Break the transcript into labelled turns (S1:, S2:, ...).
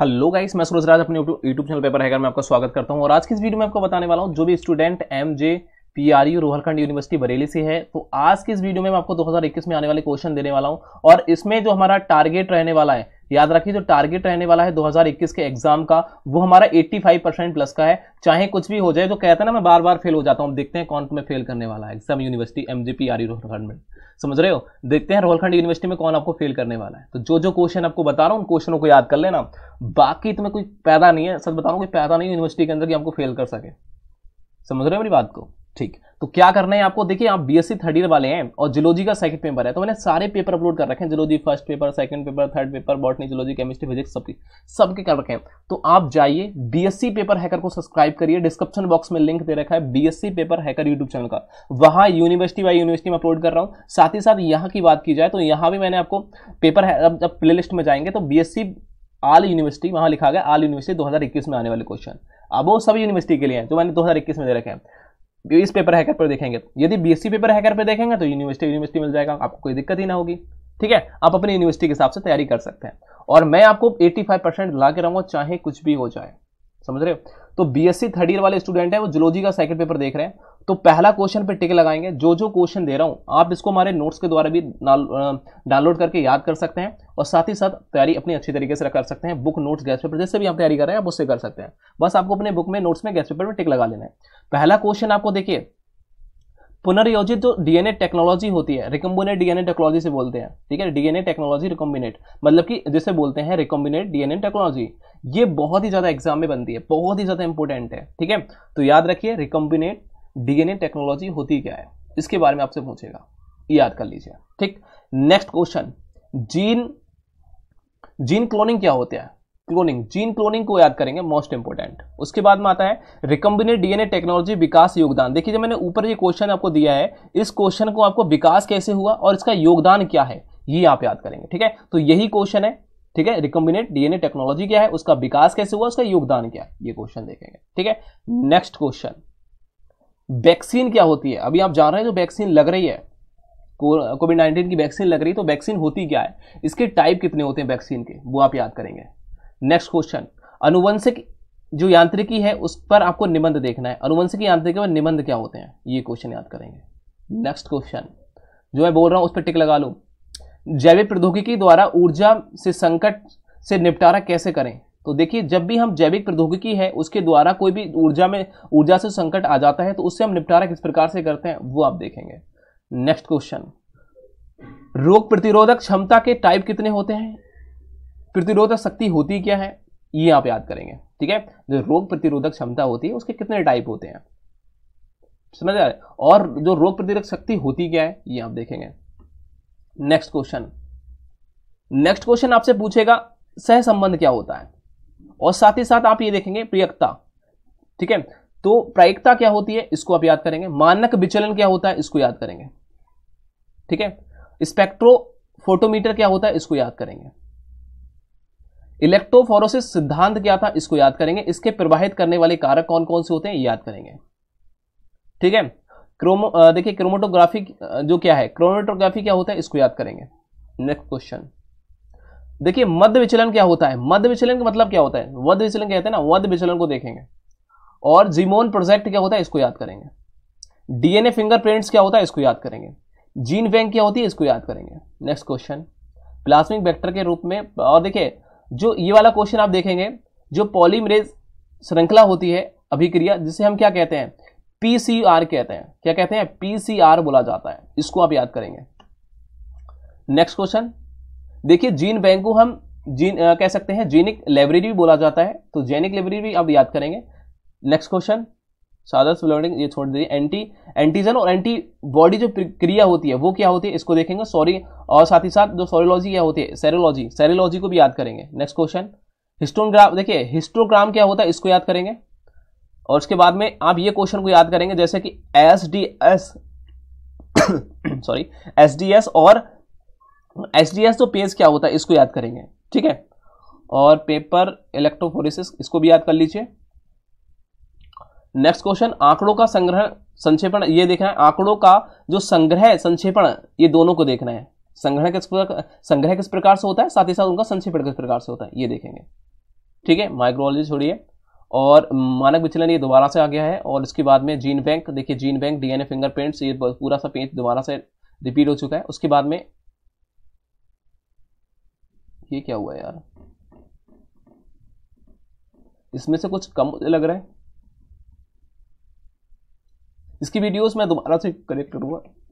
S1: hello guys मैं सुरज राज अपने YouTube channel paper hugger में आपका स्वागत करता हूं और आज की इस वीडियो में आपको बताने वाला हूं जो भी student M J P R U Rohilkhand University Bareilly से है तो आज की इस वीडियो में मैं आपको 2021 में आने वाले क्वेश्चन देने वाला हूं और इसमें जो हमारा टारगेट रहने वाला है याद रखिए जो टारगेट रहने वाला है 2021 के एग्जाम का वो हमारा 85 परसेंट प्लस का है चाहे कुछ भी हो जाए तो कहते हैं ना मैं बार बार फेल हो जाता हूँ देखते हैं कौन तुम्हें फेल करने वाला है exam university M G Rohilkhand में समझ रहे हो देखते हैं रोहलखंड यूनिवर्सिटी में कौन आपको फेल करने वाला है तो जो जो क्वेश्चन आपको बता रहा हूँ उन क्वेश्चनों को याद कर लेना बाकी तुम्हें कोई पैदा नहीं है सच बता रहा हूँ कोई पैदा नहीं यूनिवर्सिटी के अंदर कि आपको फेल कर सके समझ रहे हो मेरी बात को ठीक तो क्या करना है आपको देखिए आप बीएससी थर्ड ईयर वाले हैं और जियोलॉजी का सेकंड पेपर है तो मैंने सारे पेपर अपलोड कर रखे हैं geology first paper second paper third paper botany geology chemistry physics सब सबके कर रखे हैं तो आप जाइए बीएससी पेपर हैकर को सब्सक्राइब करिए डिस्क्रिप्शन बॉक्स में लिंक दे रखा है सी पेपर हैकर यूट्यूब चैनल का वहाँ यूनिवर्सिटी बाई यूनिवर्सिटी में अपलोड कर रहा हूँ साथ ही साथ यहाँ की बात की जाए तो यहाँ भी मैंने आपको पेपर अब जब प्ले में जाएंगे तो बी आल यूनिवर्सिटी वहाँ लिखा गया आल यूनिवर्सिटी इक्कीस में आने वाले क्वेश्चन अब वो सभी यूनिवर्सिटी के लिए हैं जो मैंने इक्कीस में दे रखे हैं इस पेपर हैकर पर देखेंगे यदि बीएससी पेपर हैकर पर देखेंगे तो यूनिवर्सिटी यूनिवर्सिटी मिल जाएगा आपको कोई दिक्कत ही ना होगी ठीक है आप अपनी यूनिवर्सिटी के हिसाब से तैयारी कर सकते हैं और मैं आपको 85 परसेंट ला के रहूंगा चाहे कुछ भी हो जाए समझ रहे हो तो बीएससी थर्ड ईयर वाले स्टूडेंट है वो जुलॉजी का सेकंड पेपर देख रहे हैं तो पहला क्वेश्चन पे टिक लगाएंगे जो जो क्वेश्चन दे रहा हूँ आप इसको हमारे नोट्स के द्वारा भी डाउनलोड करके याद कर सकते हैं और साथ ही साथ तैयारी अपनी अच्छी तरीके से कर सकते हैं बुक नोट्स गैस पेपर जिससे भी आप तैयारी कर रहे हैं आप उससे कर सकते हैं बस आपको अपने बुक में नोट्स में गैस पेपर में टिक लगा लेना है पहला क्वेश्चन आपको देखिए पुनर्योजित जो डीएनए टेक्नोलॉजी होती है रिकम्बिनेट डीएनए टेक्नोलॉजी से बोलते हैं ठीक है डीएनए टेक्नोलॉजी रिकम्बिनेट मतलब कि जिसे बोलते हैं रिकम्बिनेट डीएनए टेक्नोलॉजी ये बहुत ही ज़्यादा एग्जाम में बनती है बहुत ही ज़्यादा इंपॉर्टेंट है ठीक है तो याद रखिए रिकम्बिनेट डीएनए टेक्नोलॉजी होती क्या है इसके बारे में आपसे पूछेगा याद कर लीजिए ठीक next question gene gene cloning क्या होता है क्लोनिंग जीन क्लोनिंग को याद करेंगे मोस्ट इंपोर्टेंट उसके बाद में आता है रिकम्बिनेट डीएनए टेक्नोलॉजी विकास योगदान देखिए जब मैंने ऊपर ये क्वेश्चन आपको दिया है इस क्वेश्चन को आपको विकास कैसे हुआ और इसका योगदान क्या है ये आप याद करेंगे ठीक है तो यही क्वेश्चन है ठीक है रिकम्बिनेट डीएनए टेक्नोलॉजी क्या है उसका विकास कैसे हुआ उसका योगदान क्या है ये क्वेश्चन देखेंगे ठीक है नेक्स्ट क्वेश्चन वैक्सीन क्या होती है अभी आप जान रहे हैं जो तो वैक्सीन लग रही है कोविड नाइन्टीन की वैक्सीन लग रही है तो वैक्सीन होती क्या है इसके टाइप कितने होते हैं वैक्सीन के वो आप याद करेंगे नेक्स्ट क्वेश्चन अनुवंशिक जो यांत्रिकी है उस पर आपको निबंध देखना है अनुवंशिक यांत्रिकी पर निबंध क्या होते हैं ये क्वेश्चन याद करेंगे नेक्स्ट क्वेश्चन जो मैं बोल रहा हूँ उस पर टिक लगा लूँ जैविक प्रौद्योगिकी द्वारा ऊर्जा से संकट से निपटारा कैसे करें तो देखिए जब भी हम जैविक प्रौद्योगिकी है उसके द्वारा कोई भी ऊर्जा में ऊर्जा से संकट आ जाता है तो उससे हम निपटारा किस प्रकार से करते हैं वो आप देखेंगे नेक्स्ट क्वेश्चन रोग प्रतिरोधक क्षमता के टाइप कितने होते हैं प्रतिरोधक शक्ति होती क्या है ये आप याद करेंगे ठीक है जो रोग प्रतिरोधक क्षमता होती है उसके कितने टाइप होते हैं समझ आ रहे और जो रोग प्रतिरोधक शक्ति होती क्या है ये आप देखेंगे नेक्स्ट क्वेश्चन नेक्स्ट क्वेश्चन आपसे पूछेगा सहसंबंध क्या होता है और साथ ही साथ आप ये देखेंगे प्रियक्ता ठीक है तो प्रायिकता क्या होती है इसको आप याद करेंगे मानक विचलन क्या होता है इसको याद करेंगे ठीक है स्पेक्ट्रो फोटोमीटर क्या होता है इसको याद करेंगे इलेक्ट्रोफोरोसिस सिद्धांत क्या था इसको याद करेंगे इसके प्रवाहित करने वाले कारक कौन कौन से होते हैं याद करेंगे ठीक है क्रोमो देखिए क्रोमोटोग्राफी जो क्या है क्रोमोटोग्राफी क्या होता है इसको याद करेंगे नेक्स्ट क्वेश्चन देखिए मध्य विचलन क्या होता है मध्य विचलन का मतलब क्या होता है वध विचलन कहते हैं ना वध विचलन को देखेंगे और जीमोन प्रोजेक्ट क्या होता है इसको याद करेंगे डीएनए फिंगरप्रिंट्स क्या होता है इसको याद करेंगे जीन बैंक क्या होती है इसको याद करेंगे नेक्स्ट क्वेश्चन प्लास्मिक वेक्टर के रूप में और देखिए जो ये वाला क्वेश्चन आप देखेंगे जो पॉलीमरेज श्रृंखला होती है अभिक्रिया जिसे हम क्या कहते हैं पीसीआर कहते हैं क्या कहते हैं पीसीआर बोला जाता है इसको आप याद करेंगे नेक्स्ट क्वेश्चन देखिए जीन बैंक को हम जीन आ, कह सकते हैं जीनिक लाइब्रेरी भी बोला जाता है तो जेनिक लाइब्रेरी भी आप याद करेंगे नेक्स्ट क्वेश्चन सादर्स ब्लडिंग ये छोड़ दीजिए एंटी एंटीजन और एंटी बॉडी जो क्रिया होती है वो क्या होती है इसको देखेंगे सॉरी और साथ ही साथ जो सोरोलॉजी क्या होती है सेरोलॉजी सेरोलॉजी को भी याद करेंगे नेक्स्ट क्वेश्चन हिस्टोग्राम देखिए हिस्टोग्राम क्या होता है इसको याद करेंगे और उसके बाद में आप ये क्वेश्चन को याद करेंगे जैसे कि S D S sorry S D S और एच डी एस तो पेज क्या होता है इसको याद करेंगे ठीक है और पेपर इलेक्ट्रोफोरेसिस इसको भी याद कर लीजिए नेक्स्ट क्वेश्चन आंकड़ों का संग्रह संक्षेपण ये देखना है आंकड़ों का जो संग्रह संक्षेपण ये दोनों को देखना है संग्रह किस संग्रह किस प्रकार से होता है साथ ही साथ उनका संक्षेपण किस प्रकार से होता है ये देखेंगे ठीक है माइक्रोलॉजी छोड़िए और मानक विचलन ये दोबारा से आ गया है और इसके बाद में जीन बैंक देखिए जीन बैंक डीएनए फिंगरप्रिंट्स ये पूरा सा पेज दोबारा से रिपीट हो चुका है उसके बाद में ये क्या हुआ यार इसमें से कुछ कम मुझे लग रहा है इसकी वीडियोस मैं दोबारा से कनेक्ट करूंगा